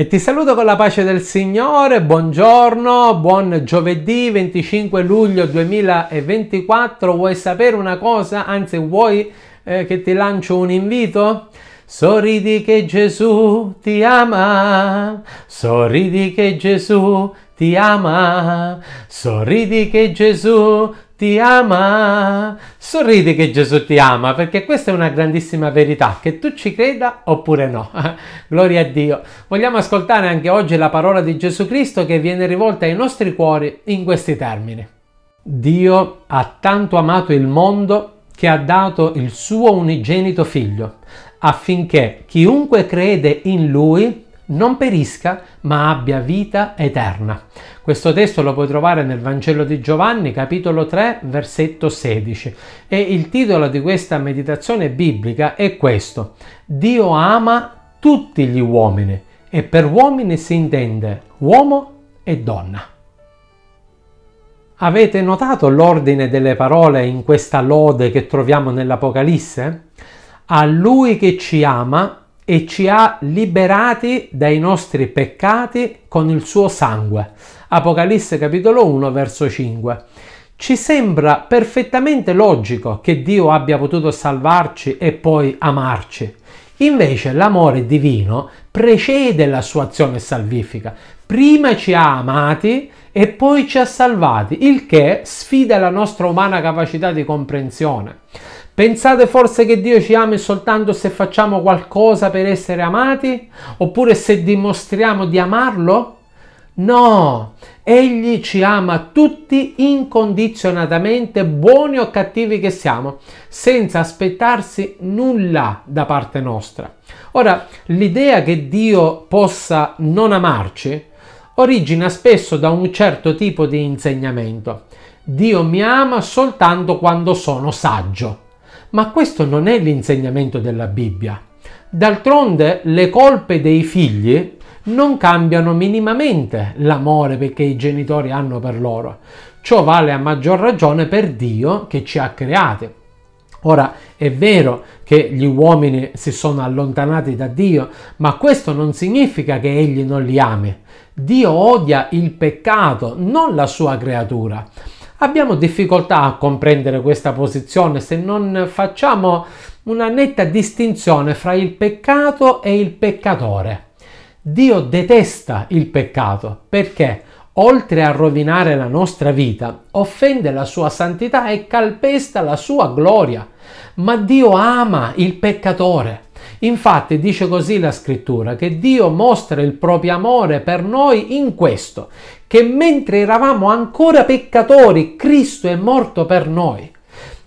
E ti saluto con la pace del Signore, buongiorno, buon giovedì 25 luglio 2024. Vuoi sapere una cosa? Anzi, vuoi eh, che ti lancio un invito? Sorridi che Gesù ti ama, sorridi che Gesù ti ama, sorridi che Gesù ti ama, sorridi che Gesù ti ama, perché questa è una grandissima verità, che tu ci creda oppure no. Gloria a Dio. Vogliamo ascoltare anche oggi la parola di Gesù Cristo che viene rivolta ai nostri cuori in questi termini. Dio ha tanto amato il mondo che ha dato il suo unigenito figlio, affinché chiunque crede in lui non perisca ma abbia vita eterna. Questo testo lo puoi trovare nel Vangelo di Giovanni, capitolo 3, versetto 16. E il titolo di questa meditazione biblica è questo: Dio ama tutti gli uomini e per uomini si intende uomo e donna. Avete notato l'ordine delle parole in questa lode che troviamo nell'Apocalisse? A lui che ci ama e ci ha liberati dai nostri peccati con il suo sangue. Apocalisse capitolo 1 verso 5. Ci sembra perfettamente logico che Dio abbia potuto salvarci e poi amarci. Invece l'amore divino precede la sua azione salvifica, prima ci ha amati e poi ci ha salvati, il che sfida la nostra umana capacità di comprensione. Pensate forse che Dio ci ami soltanto se facciamo qualcosa per essere amati? Oppure se dimostriamo di amarlo? No, Egli ci ama tutti incondizionatamente, buoni o cattivi che siamo, senza aspettarsi nulla da parte nostra. Ora, l'idea che Dio possa non amarci origina spesso da un certo tipo di insegnamento. Dio mi ama soltanto quando sono saggio. Ma questo non è l'insegnamento della Bibbia. D'altronde le colpe dei figli non cambiano minimamente l'amore che i genitori hanno per loro. Ciò vale a maggior ragione per Dio che ci ha creati. Ora è vero che gli uomini si sono allontanati da Dio, ma questo non significa che egli non li ami. Dio odia il peccato, non la sua creatura. Abbiamo difficoltà a comprendere questa posizione se non facciamo una netta distinzione fra il peccato e il peccatore. Dio detesta il peccato perché? oltre a rovinare la nostra vita, offende la sua santità e calpesta la sua gloria. Ma Dio ama il peccatore. Infatti dice così la scrittura, che Dio mostra il proprio amore per noi in questo, che mentre eravamo ancora peccatori, Cristo è morto per noi.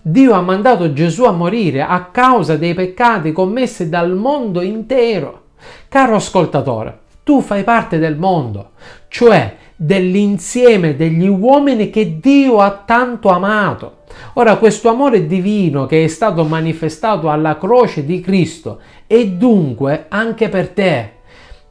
Dio ha mandato Gesù a morire a causa dei peccati commessi dal mondo intero. Caro ascoltatore, tu fai parte del mondo, cioè dell'insieme degli uomini che Dio ha tanto amato. Ora questo amore divino che è stato manifestato alla croce di Cristo è dunque anche per te.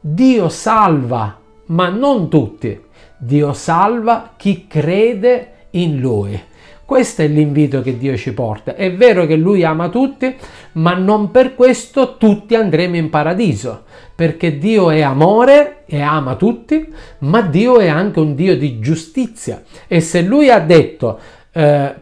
Dio salva, ma non tutti. Dio salva chi crede in Lui. Questo è l'invito che Dio ci porta. È vero che Lui ama tutti, ma non per questo tutti andremo in paradiso, perché Dio è amore e ama tutti, ma Dio è anche un Dio di giustizia. E se Lui ha detto... Eh,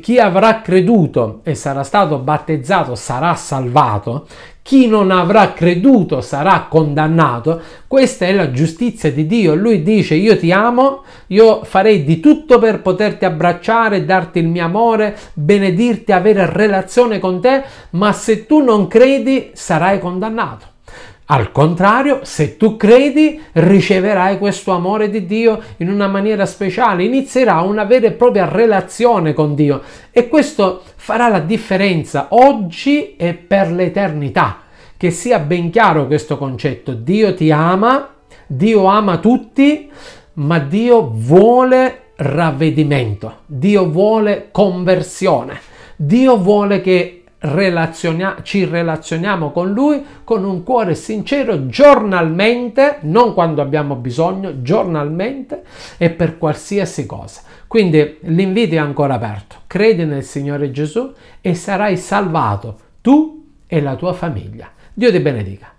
chi avrà creduto e sarà stato battezzato sarà salvato, chi non avrà creduto sarà condannato. Questa è la giustizia di Dio. Lui dice io ti amo, io farei di tutto per poterti abbracciare, darti il mio amore, benedirti, avere relazione con te, ma se tu non credi sarai condannato. Al contrario, se tu credi, riceverai questo amore di Dio in una maniera speciale, inizierà una vera e propria relazione con Dio e questo farà la differenza oggi e per l'eternità. Che sia ben chiaro questo concetto. Dio ti ama, Dio ama tutti, ma Dio vuole ravvedimento, Dio vuole conversione, Dio vuole che Relazionia- ci relazioniamo con Lui con un cuore sincero giornalmente, non quando abbiamo bisogno, giornalmente e per qualsiasi cosa. Quindi l'invito è ancora aperto. Credi nel Signore Gesù e sarai salvato tu e la tua famiglia. Dio ti benedica.